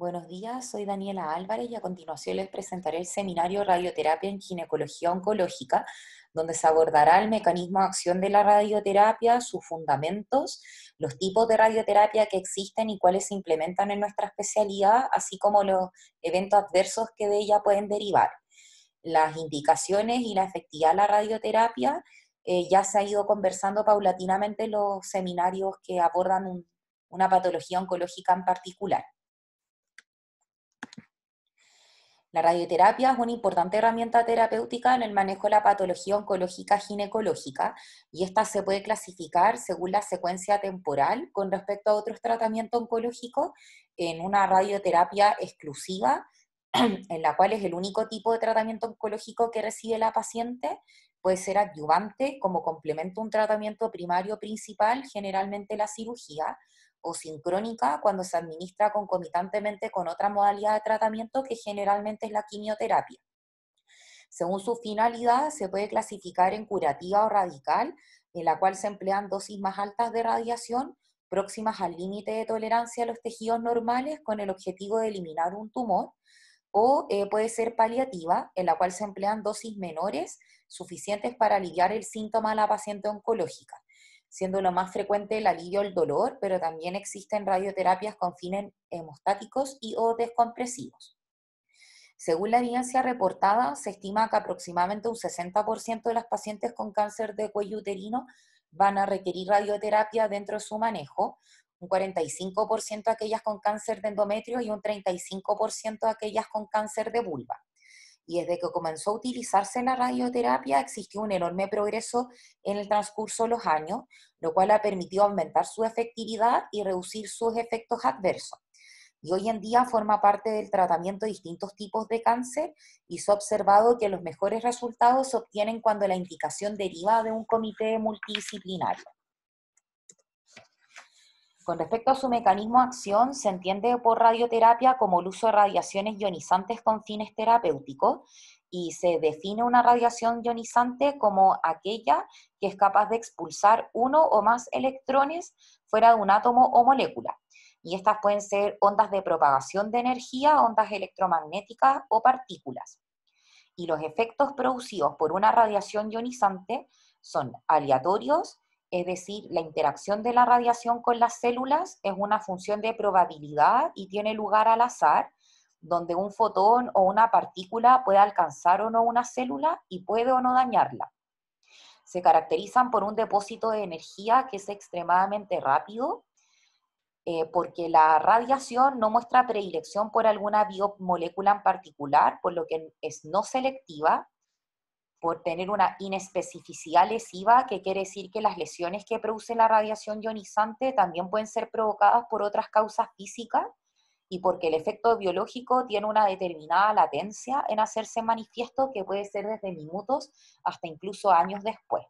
Buenos días, soy Daniela Álvarez y a continuación les presentaré el seminario Radioterapia en Ginecología Oncológica, donde se abordará el mecanismo de acción de la radioterapia, sus fundamentos, los tipos de radioterapia que existen y cuáles se implementan en nuestra especialidad, así como los eventos adversos que de ella pueden derivar. Las indicaciones y la efectividad de la radioterapia eh, ya se ha ido conversando paulatinamente los seminarios que abordan una patología oncológica en particular. La radioterapia es una importante herramienta terapéutica en el manejo de la patología oncológica ginecológica y esta se puede clasificar según la secuencia temporal con respecto a otros tratamientos oncológicos en una radioterapia exclusiva, en la cual es el único tipo de tratamiento oncológico que recibe la paciente, puede ser adyuvante como complemento a un tratamiento primario principal, generalmente la cirugía, o sincrónica cuando se administra concomitantemente con otra modalidad de tratamiento que generalmente es la quimioterapia. Según su finalidad, se puede clasificar en curativa o radical, en la cual se emplean dosis más altas de radiación próximas al límite de tolerancia a los tejidos normales con el objetivo de eliminar un tumor, o eh, puede ser paliativa, en la cual se emplean dosis menores suficientes para aliviar el síntoma a la paciente oncológica siendo lo más frecuente el alivio al dolor, pero también existen radioterapias con fines hemostáticos y o descompresivos. Según la evidencia reportada, se estima que aproximadamente un 60% de las pacientes con cáncer de cuello uterino van a requerir radioterapia dentro de su manejo, un 45% aquellas con cáncer de endometrio y un 35% aquellas con cáncer de vulva y desde que comenzó a utilizarse en la radioterapia existió un enorme progreso en el transcurso de los años, lo cual ha permitido aumentar su efectividad y reducir sus efectos adversos. Y hoy en día forma parte del tratamiento de distintos tipos de cáncer y se ha observado que los mejores resultados se obtienen cuando la indicación deriva de un comité multidisciplinario. Con respecto a su mecanismo de acción, se entiende por radioterapia como el uso de radiaciones ionizantes con fines terapéuticos y se define una radiación ionizante como aquella que es capaz de expulsar uno o más electrones fuera de un átomo o molécula. Y estas pueden ser ondas de propagación de energía, ondas electromagnéticas o partículas. Y los efectos producidos por una radiación ionizante son aleatorios, es decir, la interacción de la radiación con las células es una función de probabilidad y tiene lugar al azar, donde un fotón o una partícula puede alcanzar o no una célula y puede o no dañarla. Se caracterizan por un depósito de energía que es extremadamente rápido, eh, porque la radiación no muestra predilección por alguna biomolécula en particular, por lo que es no selectiva, por tener una inespecificidad lesiva, que quiere decir que las lesiones que produce la radiación ionizante también pueden ser provocadas por otras causas físicas y porque el efecto biológico tiene una determinada latencia en hacerse manifiesto que puede ser desde minutos hasta incluso años después.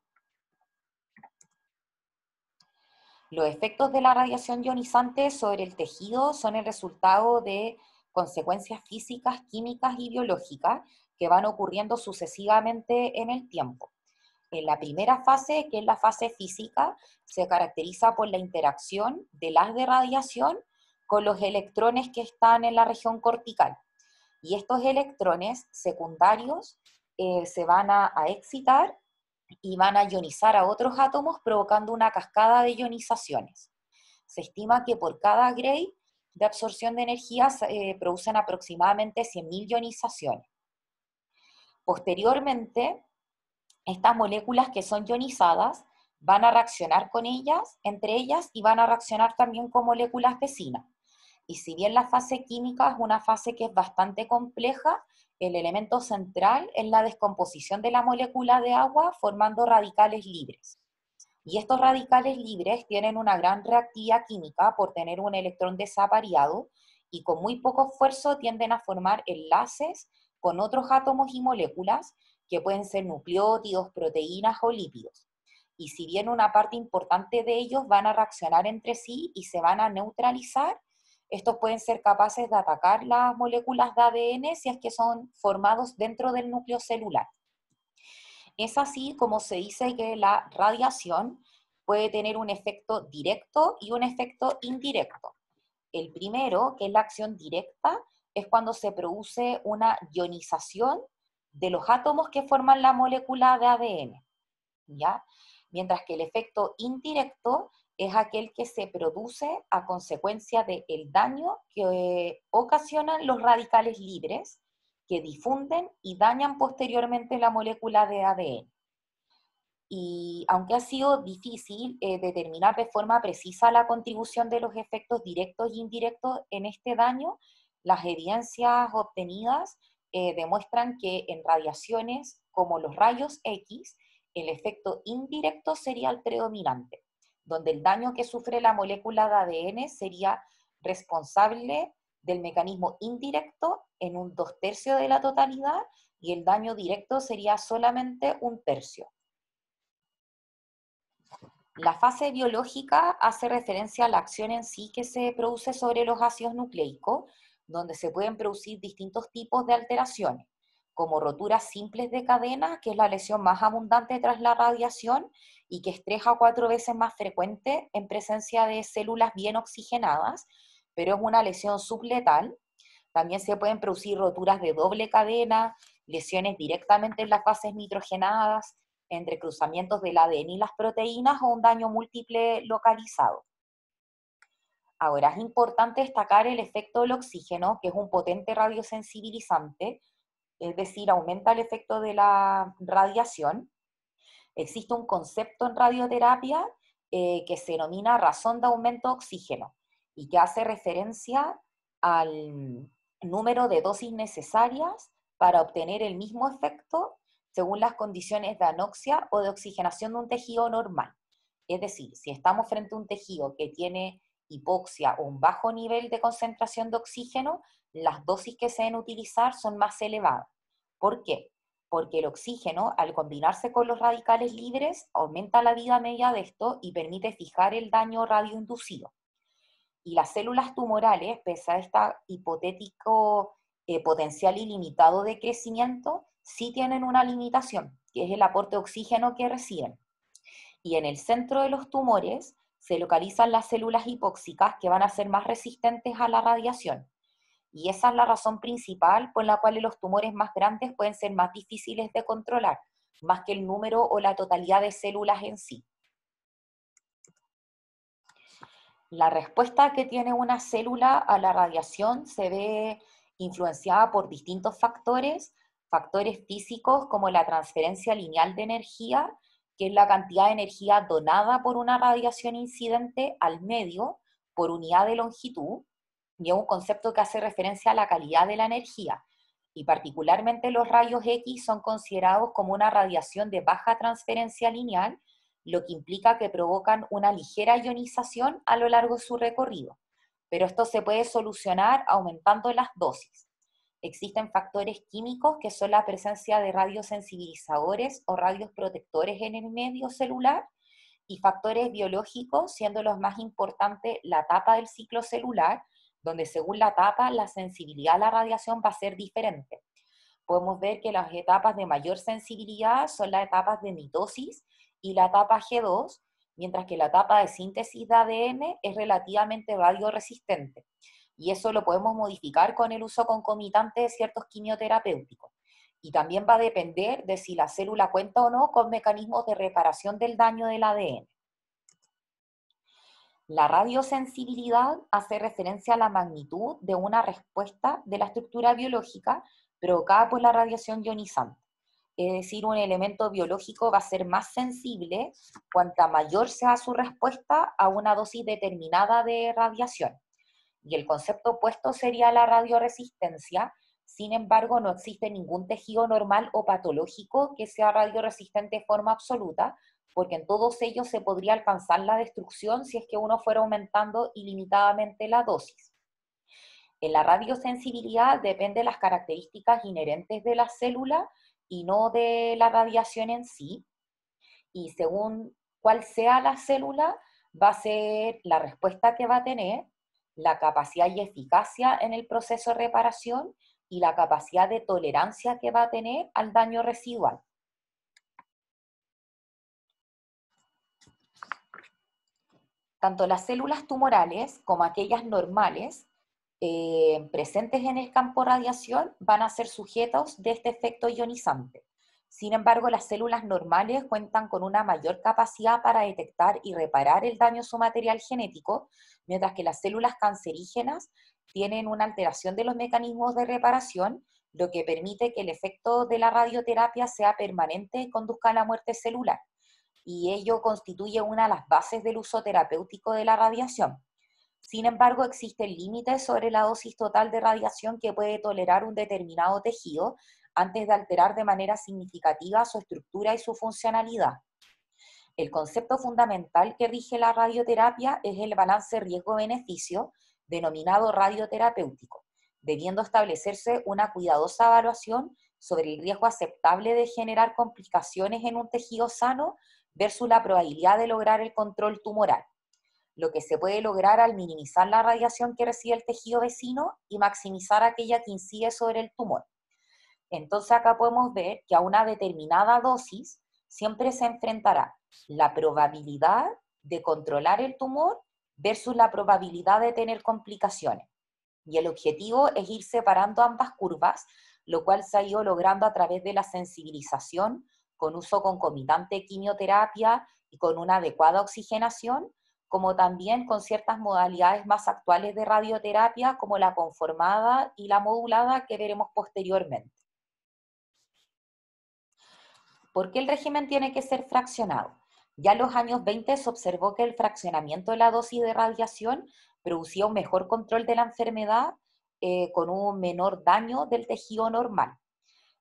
Los efectos de la radiación ionizante sobre el tejido son el resultado de consecuencias físicas, químicas y biológicas que van ocurriendo sucesivamente en el tiempo. En la primera fase, que es la fase física, se caracteriza por la interacción del haz de radiación con los electrones que están en la región cortical. Y estos electrones secundarios eh, se van a, excitar y van a ionizar a otros átomos provocando una cascada de ionizaciones. Se estima que por cada gray de absorción de energía se eh, producen aproximadamente 100.000 ionizaciones. Posteriormente, estas moléculas que son ionizadas van a reaccionar con ellas, entre ellas, y van a reaccionar también con moléculas vecinas. Y si bien la fase química es una fase que es bastante compleja, el elemento central es la descomposición de la molécula de agua formando radicales libres. Y estos radicales libres tienen una gran reactividad química por tener un electrón desapareado y con muy poco esfuerzo tienden a formar enlaces con otros átomos y moléculas que pueden ser nucleótidos, proteínas o lípidos. Y si bien una parte importante de ellos van a reaccionar entre sí y se van a neutralizar, estos pueden ser capaces de atacar las moléculas de ADN si es que son formados dentro del núcleo celular. Es así como se dice que la radiación puede tener un efecto directo y un efecto indirecto. El primero, que es la acción directa, es cuando se produce una ionización de los átomos que forman la molécula de ADN, ¿ya? Mientras que el efecto indirecto es aquel que se produce a consecuencia del el daño que eh, ocasionan los radicales libres que difunden y dañan posteriormente la molécula de ADN. Y aunque ha sido difícil eh, determinar de forma precisa la contribución de los efectos directos e indirectos en este daño, las evidencias obtenidas eh, demuestran que en radiaciones como los rayos X, el efecto indirecto sería el predominante, donde el daño que sufre la molécula de ADN sería responsable del mecanismo indirecto en un dos tercios de la totalidad y el daño directo sería solamente un tercio. La fase biológica hace referencia a la acción en sí que se produce sobre los ácidos nucleicos donde se pueden producir distintos tipos de alteraciones, como roturas simples de cadena, que es la lesión más abundante tras la radiación y que es tres a cuatro veces más frecuente en presencia de células bien oxigenadas, pero es una lesión subletal. También se pueden producir roturas de doble cadena, lesiones directamente en las bases nitrogenadas, entre cruzamientos del ADN y las proteínas o un daño múltiple localizado. Ahora, es importante destacar el efecto del oxígeno, que es un potente radiosensibilizante, es decir, aumenta el efecto de la radiación. Existe un concepto en radioterapia eh, que se denomina razón de aumento de oxígeno y que hace referencia al número de dosis necesarias para obtener el mismo efecto según las condiciones de anoxia o de oxigenación de un tejido normal. Es decir, si estamos frente a un tejido que tiene hipoxia o un bajo nivel de concentración de oxígeno, las dosis que se deben utilizar son más elevadas. ¿Por qué? Porque el oxígeno, al combinarse con los radicales libres, aumenta la vida media de esto y permite fijar el daño radioinducido. Y las células tumorales, pese a este hipotético eh, potencial ilimitado de crecimiento, sí tienen una limitación, que es el aporte de oxígeno que reciben. Y en el centro de los tumores se localizan las células hipóxicas que van a ser más resistentes a la radiación. Y esa es la razón principal por la cual los tumores más grandes pueden ser más difíciles de controlar, más que el número o la totalidad de células en sí. La respuesta que tiene una célula a la radiación se ve influenciada por distintos factores, factores físicos como la transferencia lineal de energía, que es la cantidad de energía donada por una radiación incidente al medio por unidad de longitud, y es un concepto que hace referencia a la calidad de la energía. Y particularmente los rayos X son considerados como una radiación de baja transferencia lineal, lo que implica que provocan una ligera ionización a lo largo de su recorrido. Pero esto se puede solucionar aumentando las dosis. Existen factores químicos que son la presencia de radiosensibilizadores o radios protectores en el medio celular y factores biológicos, siendo los más importantes la etapa del ciclo celular, donde según la etapa la sensibilidad a la radiación va a ser diferente. Podemos ver que las etapas de mayor sensibilidad son las etapas de mitosis y la etapa G2, mientras que la etapa de síntesis de ADN es relativamente radioresistente y eso lo podemos modificar con el uso concomitante de ciertos quimioterapéuticos. Y también va a depender de si la célula cuenta o no con mecanismos de reparación del daño del ADN. La radiosensibilidad hace referencia a la magnitud de una respuesta de la estructura biológica provocada por la radiación ionizante. Es decir, un elemento biológico va a ser más sensible cuanta mayor sea su respuesta a una dosis determinada de radiación y el concepto opuesto sería la radioresistencia. Sin embargo, no existe ningún tejido normal o patológico que sea radioresistente de forma absoluta, porque en todos ellos se podría alcanzar la destrucción si es que uno fuera aumentando ilimitadamente la dosis. En la radiosensibilidad depende de las características inherentes de la célula y no de la radiación en sí. Y según cuál sea la célula, va a ser la respuesta que va a tener la capacidad y eficacia en el proceso de reparación y la capacidad de tolerancia que va a tener al daño residual. Tanto las células tumorales como aquellas normales eh, presentes en el campo radiación van a ser sujetos de este efecto ionizante. Sin embargo, las células normales cuentan con una mayor capacidad para detectar y reparar el daño a su material genético, mientras que las células cancerígenas tienen una alteración de los mecanismos de reparación, lo que permite que el efecto de la radioterapia sea permanente y conduzca a la muerte celular. Y ello constituye una de las bases del uso terapéutico de la radiación. Sin embargo, existen límites sobre la dosis total de radiación que puede tolerar un determinado tejido, antes de alterar de manera significativa su estructura y su funcionalidad. El concepto fundamental que rige la radioterapia es el balance riesgo-beneficio, denominado radioterapéutico, debiendo establecerse una cuidadosa evaluación sobre el riesgo aceptable de generar complicaciones en un tejido sano versus la probabilidad de lograr el control tumoral, lo que se puede lograr al minimizar la radiación que recibe el tejido vecino y maximizar aquella que incide sobre el tumor. Entonces acá podemos ver que a una determinada dosis siempre se enfrentará la probabilidad de controlar el tumor versus la probabilidad de tener complicaciones. Y el objetivo es ir separando ambas curvas, lo cual se ha ido logrando a través de la sensibilización con uso concomitante de quimioterapia y con una adecuada oxigenación, como también con ciertas modalidades más actuales de radioterapia, como la conformada y la modulada que veremos posteriormente. ¿Por qué el régimen tiene que ser fraccionado? Ya en los años 20 se observó que el fraccionamiento de la dosis de radiación producía un mejor control de la enfermedad eh, con un menor daño del tejido normal.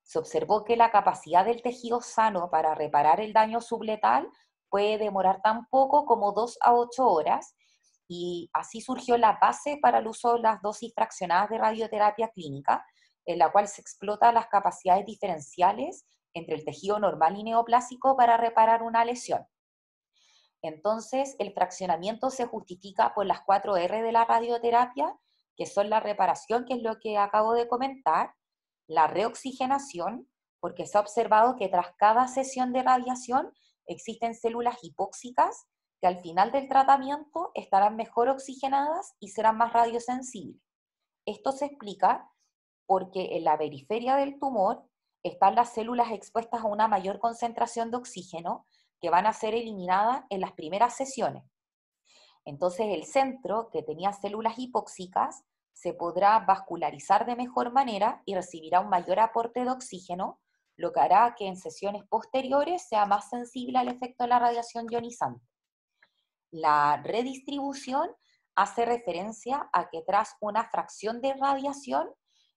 Se observó que la capacidad del tejido sano para reparar el daño subletal puede demorar tan poco como 2 a 8 horas y así surgió la base para el uso de las dosis fraccionadas de radioterapia clínica, en la cual se explota las capacidades diferenciales entre el tejido normal y neoplásico para reparar una lesión. Entonces, el fraccionamiento se justifica por las cuatro R de la radioterapia, que son la reparación, que es lo que acabo de comentar, la reoxigenación, porque se ha observado que tras cada sesión de radiación existen células hipóxicas que al final del tratamiento estarán mejor oxigenadas y serán más radiosensibles. Esto se explica porque en la periferia del tumor están las células expuestas a una mayor concentración de oxígeno que van a ser eliminadas en las primeras sesiones. Entonces el centro que tenía células hipóxicas se podrá vascularizar de mejor manera y recibirá un mayor aporte de oxígeno, lo que hará que en sesiones posteriores sea más sensible al efecto de la radiación ionizante. La redistribución hace referencia a que tras una fracción de radiación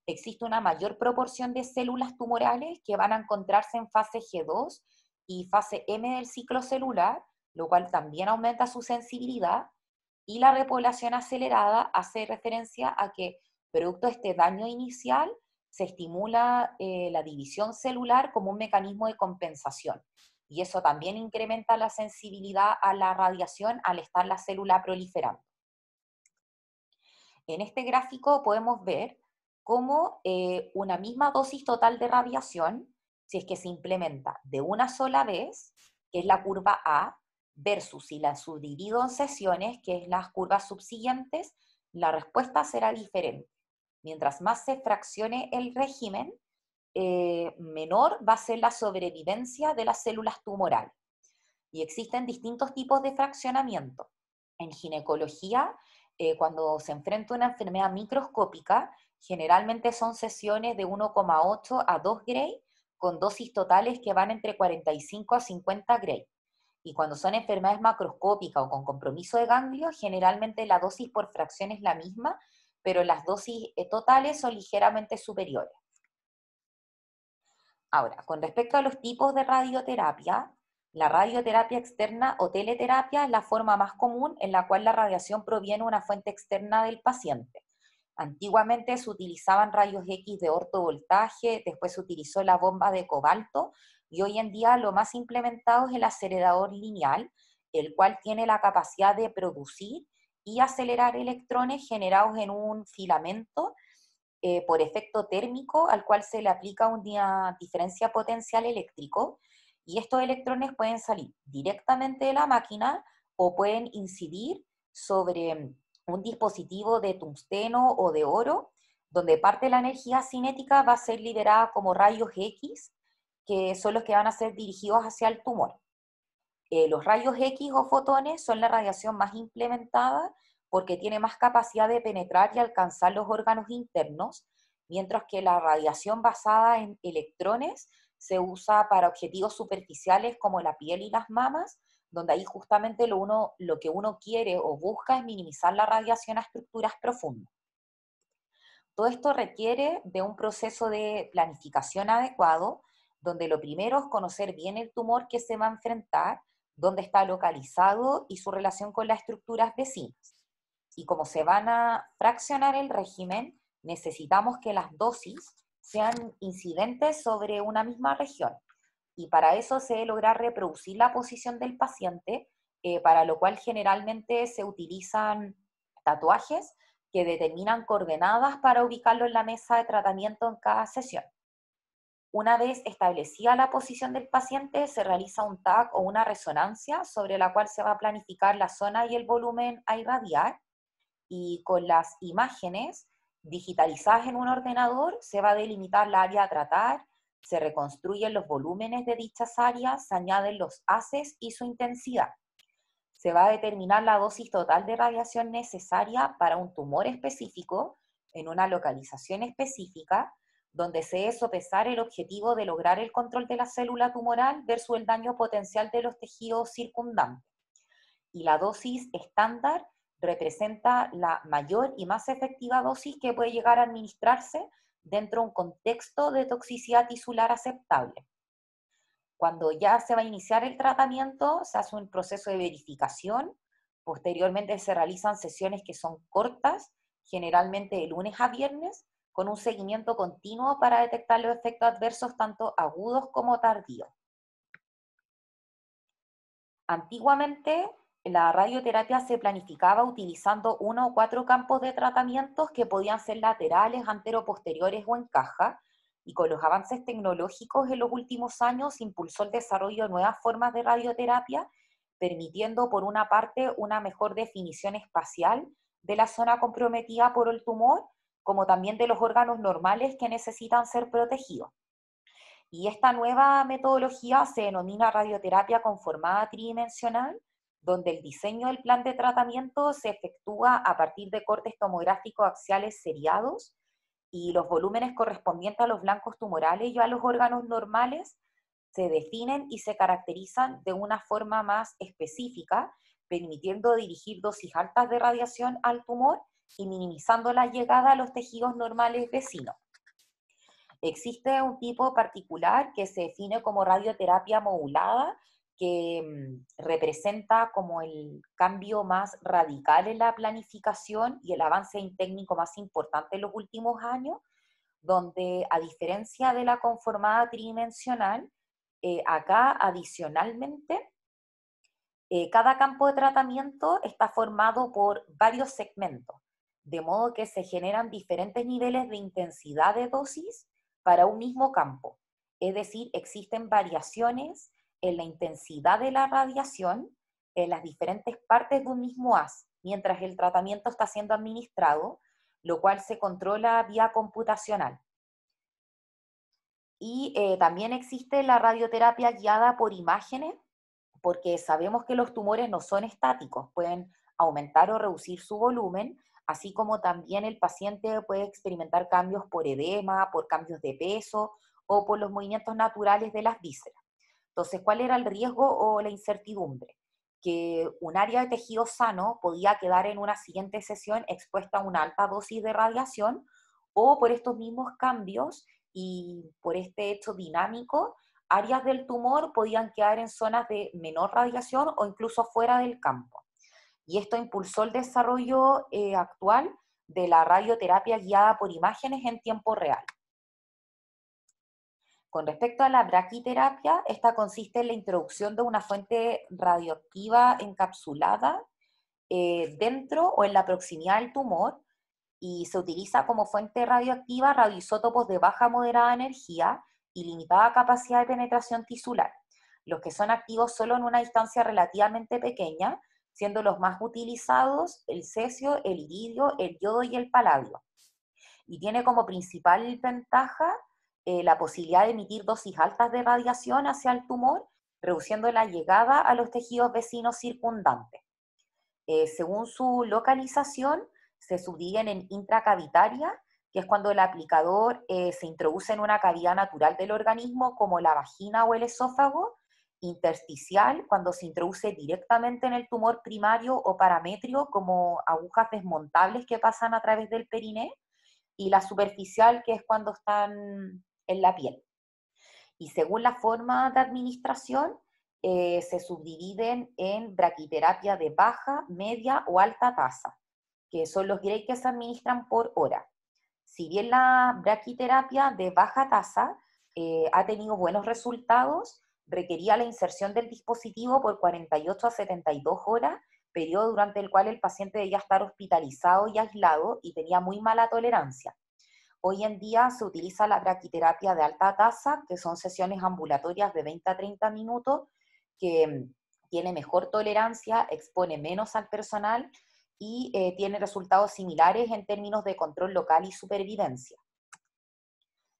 existe una mayor proporción de células tumorales que van a encontrarse en fase G2 y fase M del ciclo celular, lo cual también aumenta su sensibilidad. Y la repoblación acelerada hace referencia a que, producto de este daño inicial, se estimula eh, la división celular como un mecanismo de compensación. Y eso también incrementa la sensibilidad a la radiación al estar la célula proliferando. En este gráfico podemos ver como eh, una misma dosis total de radiación, si es que se implementa de una sola vez, que es la curva A, versus si la subdivido en sesiones, que es las curvas subsiguientes, la respuesta será diferente. Mientras más se fraccione el régimen, eh, menor va a ser la sobrevivencia de las células tumorales. Y existen distintos tipos de fraccionamiento. En ginecología, eh, cuando se enfrenta a una enfermedad microscópica, Generalmente son sesiones de 1,8 a 2 gray, con dosis totales que van entre 45 a 50 gray. Y cuando son enfermedades macroscópicas o con compromiso de ganglio, generalmente la dosis por fracción es la misma, pero las dosis eh, totales son ligeramente superiores. Ahora, con respecto a los tipos de radioterapia, la radioterapia externa o teleterapia es la forma más común en la cual la radiación proviene de una fuente externa del paciente. Antiguamente se utilizaban rayos X de voltaje después se utilizó la bomba de cobalto y hoy en día lo más implementado es el acelerador lineal, el cual tiene la capacidad de producir y acelerar electrones generados en un filamento eh, por efecto térmico al cual se le aplica una diferencia potencial eléctrico y estos electrones pueden salir directamente de la máquina o pueden incidir sobre un dispositivo de tungsteno o de oro, donde parte de la energía cinética va a ser liberada como rayos X, que son los que van a ser dirigidos hacia el tumor. Eh, los rayos X o fotones son la radiación más implementada porque tiene más capacidad de penetrar y alcanzar los órganos internos, mientras que la radiación basada en electrones se usa para objetivos superficiales como la piel y las mamas, donde ahí justamente lo, uno, lo que uno quiere o busca es minimizar la radiación a estructuras profundas. Todo esto requiere de un proceso de planificación adecuado, donde lo primero es conocer bien el tumor que se va a enfrentar, dónde está localizado y su relación con las estructuras vecinas. Y como se van a fraccionar el régimen, necesitamos que las dosis sean incidentes sobre una misma región y para eso se logra reproducir la posición del paciente, eh, para lo cual generalmente se utilizan tatuajes que determinan coordenadas para ubicarlo en la mesa de tratamiento en cada sesión. Una vez establecida la posición del paciente, se realiza un TAC o una resonancia sobre la cual se va a planificar la zona y el volumen a irradiar. Y con las imágenes digitalizadas en un ordenador, se va a delimitar la área a tratar, se reconstruyen los volúmenes de dichas áreas, se añaden los haces y su intensidad. Se va a determinar la dosis total de radiación necesaria para un tumor específico en una localización específica, donde se es sopesar el objetivo de lograr el control de la célula tumoral versus el daño potencial de los tejidos circundantes. Y la dosis estándar representa la mayor y más efectiva dosis que puede llegar a administrarse dentro de un contexto de toxicidad tisular aceptable. Cuando ya se va a iniciar el tratamiento, se hace un proceso de verificación, posteriormente se realizan sesiones que son cortas, generalmente de lunes a viernes, con un seguimiento continuo para detectar los efectos adversos tanto agudos como tardíos. Antiguamente la radioterapia se planificaba utilizando uno o cuatro campos de tratamientos que podían ser laterales, anteroposteriores o en caja, y con los avances tecnológicos en los últimos años impulsó el desarrollo de nuevas formas de radioterapia, permitiendo por una parte una mejor definición espacial de la zona comprometida por el tumor, como también de los órganos normales que necesitan ser protegidos. Y esta nueva metodología se denomina radioterapia conformada tridimensional, donde el diseño del plan de tratamiento se efectúa a partir de cortes tomográficos axiales seriados y los volúmenes correspondientes a los blancos tumorales y a los órganos normales se definen y se caracterizan de una forma más específica, permitiendo dirigir dosis altas de radiación al tumor y minimizando la llegada a los tejidos normales vecinos. Existe un tipo particular que se define como radioterapia modulada, que mm, representa como el cambio más radical en la planificación y el avance técnico más importante en los últimos años, donde a diferencia de la conformada tridimensional, eh, acá adicionalmente, eh, cada campo de tratamiento está formado por varios segmentos, de modo que se generan diferentes niveles de intensidad de dosis para un mismo campo. Es decir, existen variaciones en la intensidad de la radiación en las diferentes partes de un mismo haz, mientras el tratamiento está siendo administrado, lo cual se controla vía computacional. Y eh, también existe la radioterapia guiada por imágenes, porque sabemos que los tumores no son estáticos, pueden aumentar o reducir su volumen, así como también el paciente puede experimentar cambios por edema, por cambios de peso o por los movimientos naturales de las vísceras. Entonces, ¿cuál era el riesgo o la incertidumbre? Que un área de tejido sano podía quedar en una siguiente sesión expuesta a una alta dosis de radiación o por estos mismos cambios y por este hecho dinámico, áreas del tumor podían quedar en zonas de menor radiación o incluso fuera del campo. Y esto impulsó el desarrollo eh, actual de la radioterapia guiada por imágenes en tiempo real. Con respecto a la braquiterapia, esta consiste en la introducción de una fuente radioactiva encapsulada eh, dentro o en la proximidad del tumor y se utiliza como fuente radioactiva radioisótopos de baja moderada energía y limitada capacidad de penetración tisular, los que son activos solo en una distancia relativamente pequeña, siendo los más utilizados el cesio, el iridio, el yodo y el paladio. Y tiene como principal ventaja eh, la posibilidad de emitir dosis altas de radiación hacia el tumor, reduciendo la llegada a los tejidos vecinos circundantes. Eh, según su localización, se subdividen en intracavitaria, que es cuando el aplicador eh, se introduce en una cavidad natural del organismo, como la vagina o el esófago, intersticial, cuando se introduce directamente en el tumor primario o parametrio, como agujas desmontables que pasan a través del periné, y la superficial, que es cuando están en la piel. Y según la forma de administración, eh, se subdividen en braquiterapia de baja, media o alta tasa, que son los grays que se administran por hora. Si bien la braquiterapia de baja tasa eh, ha tenido buenos resultados, requería la inserción del dispositivo por 48 a 72 horas, periodo durante el cual el paciente debía estar hospitalizado y aislado y tenía muy mala tolerancia. Hoy en día se utiliza la braquiterapia de alta tasa, que son sesiones ambulatorias de 20 a 30 minutos, que mm, tiene mejor tolerancia, expone menos al personal y eh, tiene resultados similares en términos de control local y supervivencia.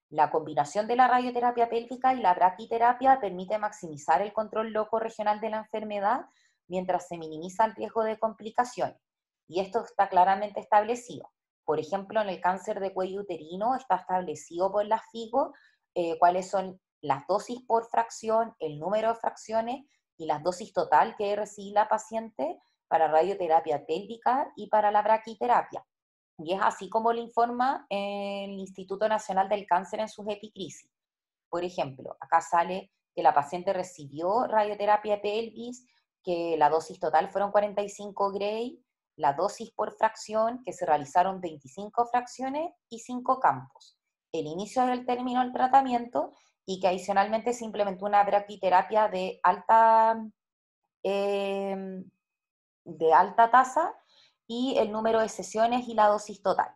La combinación de la radioterapia pélvica y la braquiterapia permite maximizar el control loco regional de la enfermedad mientras se minimiza el riesgo de complicaciones. Y esto está claramente establecido. Por ejemplo, en el cáncer de cuello uterino está establecido por la FIGO eh, cuáles son las dosis por fracción, el número de fracciones y las dosis total que recibe la paciente para radioterapia pélvica y para la braquiterapia. Y es así como lo informa el Instituto Nacional del Cáncer en sus epicrisis. Por ejemplo, acá sale que la paciente recibió radioterapia pelvis, que la dosis total fueron 45 Gray, la dosis por fracción, que se realizaron 25 fracciones y 5 campos, el inicio del término del tratamiento y que adicionalmente se implementó una braquiterapia de alta, em, de alta tasa y el número de sesiones y la dosis total.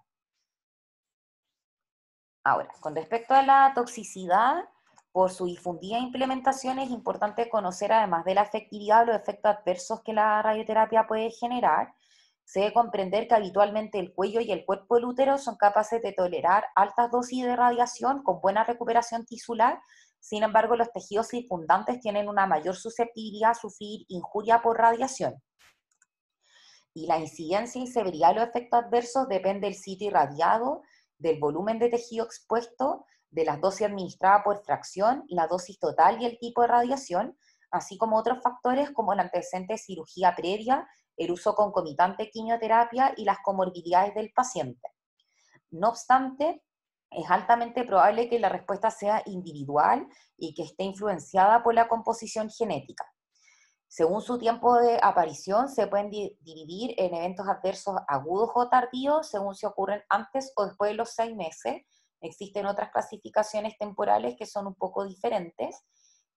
Ahora, con respecto a la toxicidad, por su difundida implementación es importante conocer además de la efectividad los efectos adversos que la radioterapia puede generar se debe comprender que habitualmente el cuello y el cuerpo del útero son capaces de tolerar altas dosis de radiación con buena recuperación tisular, sin embargo los tejidos circundantes tienen una mayor susceptibilidad a sufrir injuria por radiación. Y la incidencia y severidad de los efectos adversos depende del sitio irradiado, del volumen de tejido expuesto, de las dosis administradas por fracción, la dosis total y el tipo de radiación, así como otros factores como la antecedente cirugía previa, el uso concomitante de quimioterapia y las comorbilidades del paciente. No obstante, es altamente probable que la respuesta sea individual y que esté influenciada por la composición genética. Según su tiempo de aparición, se pueden dividir en eventos adversos agudos o tardíos, según si ocurren antes o después de los seis meses. Existen otras clasificaciones temporales que son un poco diferentes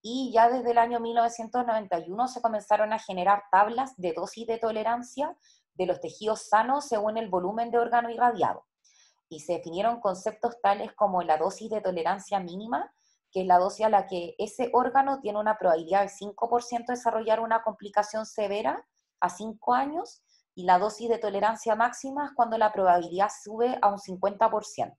y ya desde el año 1991 se comenzaron a generar tablas de dosis de tolerancia de los tejidos sanos según el volumen de órgano irradiado. Y se definieron conceptos tales como la dosis de tolerancia mínima, que es la dosis a la que ese órgano tiene una probabilidad del 5% de desarrollar una complicación severa a 5 años, y la dosis de tolerancia máxima es cuando la probabilidad sube a un 50%.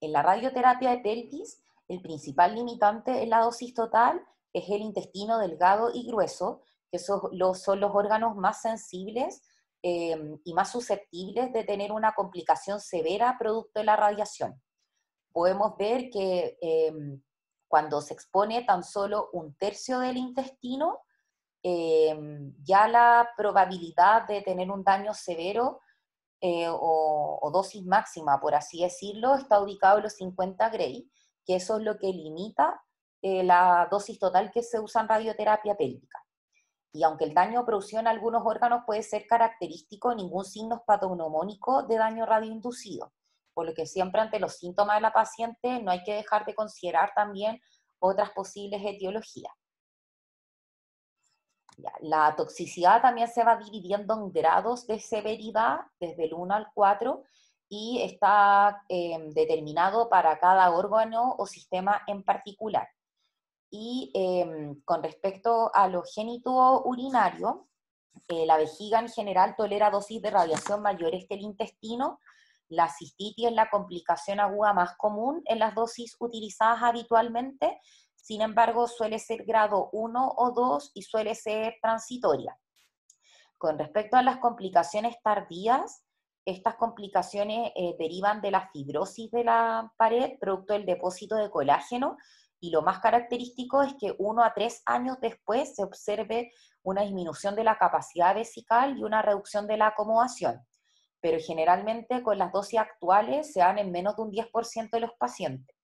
En la radioterapia de pelvis el principal limitante en la dosis total es el intestino delgado y grueso, que son los, son los órganos más sensibles eh, y más susceptibles de tener una complicación severa producto de la radiación. Podemos ver que em, cuando se expone tan solo un tercio del intestino, em, ya la probabilidad de tener un daño severo eh, o, dosis máxima, por así decirlo, está ubicado en los 50 Gray, que eso es lo que limita eh, la dosis total que se usa en radioterapia pélvica. Y aunque el daño producido en algunos órganos puede ser característico, ningún signo es patognomónico de daño radioinducido, por lo que siempre ante los síntomas de la paciente no hay que dejar de considerar también otras posibles etiologías. La toxicidad también se va dividiendo en grados de severidad, desde el 1 al 4, y está em, determinado para cada órgano o sistema en particular. Y em, con respecto a lo génito urinario, eh, la vejiga en general tolera dosis de radiación mayores que el intestino. La cistitis es la complicación aguda más común en las dosis utilizadas habitualmente, sin embargo suele ser grado 1 o 2 y suele ser transitoria. Con respecto a las complicaciones tardías, estas complicaciones eh, derivan de la fibrosis de la pared, producto del depósito de colágeno, y lo más característico es que uno a tres años después se observe una disminución de la capacidad vesical y una reducción de la acomodación. Pero generalmente con las dosis actuales se dan en menos de un 10% de los pacientes.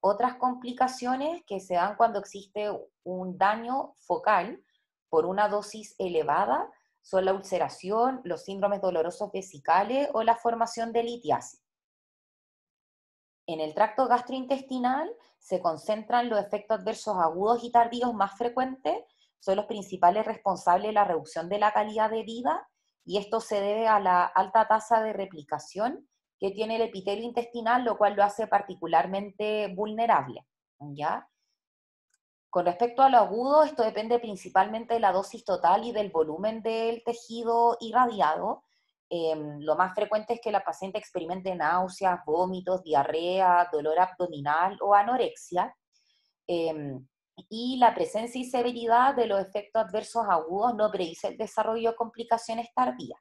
Otras complicaciones que se dan cuando existe un daño focal por una dosis elevada son la ulceración, los síndromes dolorosos vesicales o la formación de litiasis. En el tracto gastrointestinal se concentran los efectos adversos agudos y tardíos más frecuentes, son los principales responsables de la reducción de la calidad de vida y esto se debe a la alta tasa de replicación que tiene el epitelio intestinal, lo cual lo hace particularmente vulnerable. ¿ya? Con respecto a lo agudo, esto depende principalmente de la dosis total y del volumen del tejido irradiado. Em, lo más frecuente es que la paciente experimente náuseas, vómitos, diarrea, dolor abdominal o anorexia. Em, y la presencia y severidad de los efectos adversos agudos no predice el desarrollo de complicaciones tardías.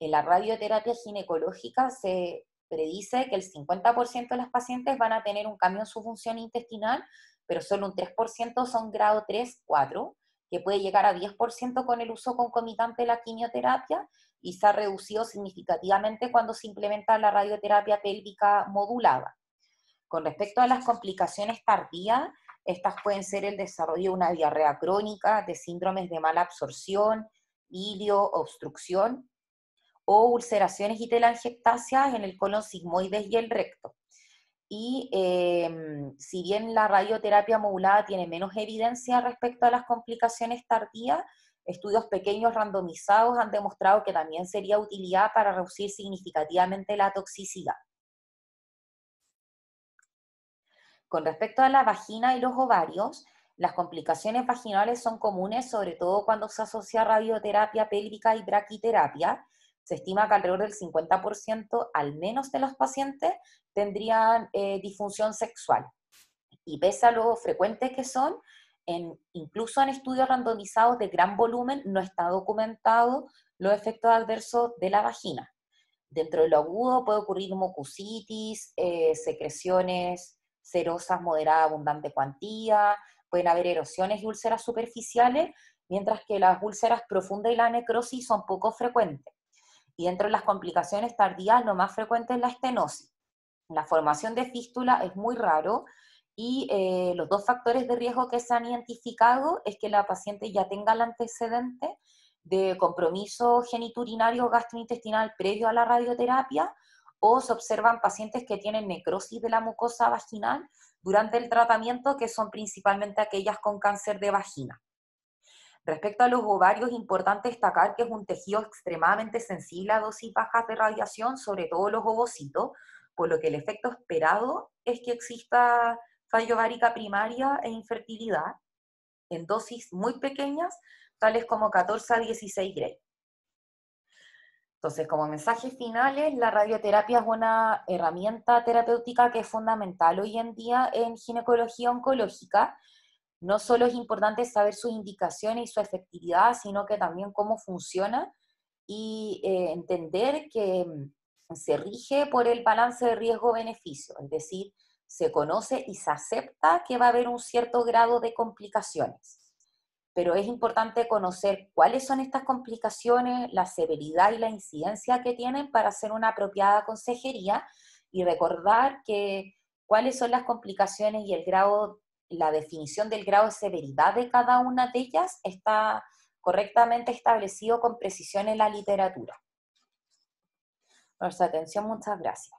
En la radioterapia ginecológica se predice que el 50% de las pacientes van a tener un cambio en su función intestinal pero solo un 3% son grado 3, 4, que puede llegar a 10% con el uso concomitante de la quimioterapia y se ha reducido significativamente cuando se implementa la radioterapia pélvica modulada. Con respecto a las complicaciones tardías, estas pueden ser el desarrollo de una diarrea crónica, de síndromes de mala absorción, ilio, obstrucción o ulceraciones y telangiectasias en el colon sigmoides y el recto. Y em, si bien la radioterapia modulada tiene menos evidencia respecto a las complicaciones tardías, estudios pequeños randomizados han demostrado que también sería utilidad para reducir significativamente la toxicidad. Con respecto a la vagina y los ovarios, las complicaciones vaginales son comunes, sobre todo cuando se asocia radioterapia pélvica y braquiterapia, se estima que alrededor del 50% al menos de los pacientes tendrían eh, disfunción sexual. Y pese a lo frecuentes que son, incluso en estudios randomizados de gran volumen no está documentado los efectos adversos de la vagina. Dentro de lo agudo puede ocurrir mucositis, eh, secreciones serosas moderada abundante cuantía, pueden haber erosiones y úlceras superficiales, mientras que las úlceras profundas y la necrosis son poco frecuentes. Y entre las complicaciones tardías, lo más frecuente es la estenosis. La formación de fístula es muy raro y eh, los dos factores de riesgo que se han identificado es que la paciente ya tenga el antecedente de compromiso geniturinario gastrointestinal previo a la radioterapia o se observan pacientes que tienen necrosis de la mucosa vaginal durante el tratamiento, que son principalmente aquellas con cáncer de vagina. Respecto a los ovarios, es importante destacar que es un tejido extremadamente sensible a dosis bajas de radiación, sobre todo los ovocitos, por lo que el efecto esperado es que exista falla ovárica primaria e infertilidad en dosis muy pequeñas, tales como 14 a 16 grados Entonces, como mensajes finales, la radioterapia es una herramienta terapéutica que es fundamental hoy en día en ginecología oncológica no solo es importante saber sus indicaciones y su efectividad, sino que también cómo funciona y eh, entender que mm, se rige por el balance de riesgo-beneficio, es decir, se conoce y se acepta que va a haber un cierto grado de complicaciones. Pero es importante conocer cuáles son estas complicaciones, la severidad y la incidencia que tienen para hacer una apropiada consejería y recordar que cuáles son las complicaciones y el grado la definición del grado de severidad de cada una de ellas está correctamente establecido con precisión en la literatura. Por su atención, muchas gracias.